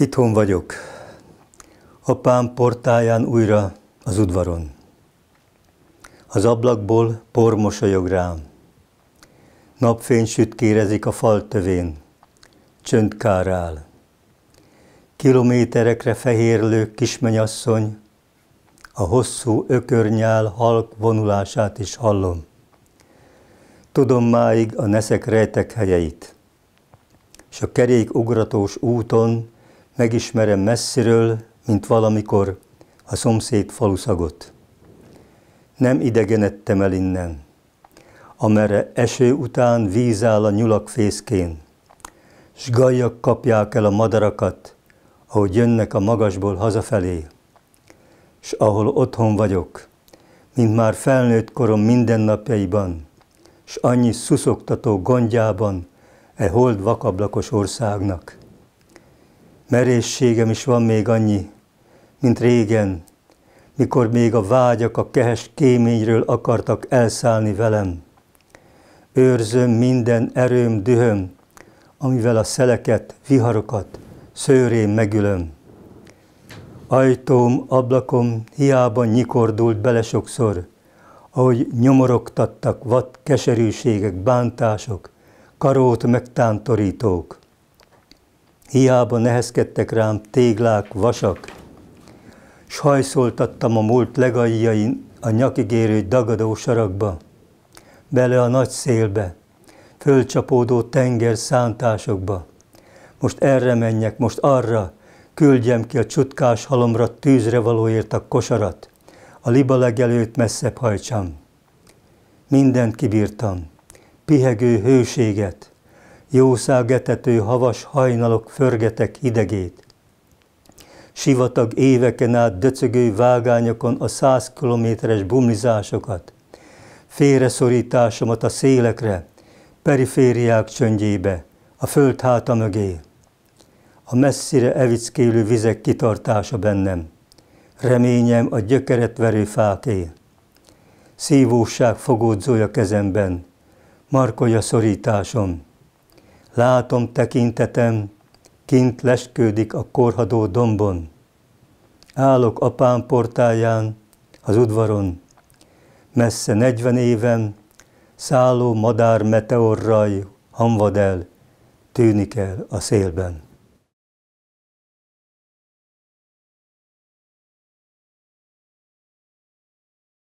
Itthon vagyok. Apám portáján újra az udvaron. Az ablakból por mosolyog rám. Napfény sütkérezik a fal tövén. Csönd kárál. Kilométerekre fehérlő kismenyasszony, a hosszú ökörnyál halk vonulását is hallom. Tudom máig a neszek rejtek helyeit, és a kerék ugratós úton megismerem messziről, mint valamikor a szomszéd faluszagot. Nem idegenedtem el innen, amerre eső után víz áll a nyulak fészkén. S gajak kapják el a madarakat, ahogy jönnek a magasból hazafelé. S ahol otthon vagyok, mint már felnőtt korom mindennapjaiban, s annyi szuszoktató gondjában e hold vakablakos országnak. Merészségem is van még annyi, mint régen, mikor még a vágyak a kehes kéményről akartak elszállni velem. Őrzöm minden erőm, dühöm, amivel a szeleket, viharokat, szőrén megülöm. Ajtóm, ablakom hiába nyikordult bele sokszor, ahogy nyomorogtattak vad keserűségek, bántások, karót megtántorítók. Hiába nehezkedtek rám téglák, vasak. S hajszoltattam a múlt legaljain a nyakigérő dagadó sarakba, bele a nagy szélbe, fölcsapódó tenger szántásokba. Most erre menjek, most arra, küldjem ki a csutkás halomra tűzre valóért a kosarat, a liba legelőtt messzebb hajtsam. Mindent kibírtam, pihegő hőséget, jószágetető havas hajnalok förgetek hidegét. Sivatag éveken át döcögő vágányokon a száz kilométeres bumlizásokat, félreszorításomat a szélekre, perifériák csöndjébe, a föld háta mögé. A messzire evickélő vizek kitartása bennem, reményem a gyökeret verő fáké. Szívóság fogódzója kezemben, markolja szorításom, Látom tekintetem, kint leskődik a korhadó dombon. Állok apám portáján, az udvaron. Messze negyven éven, szálló madár meteorraj hamvad el, tűnik el a szélben.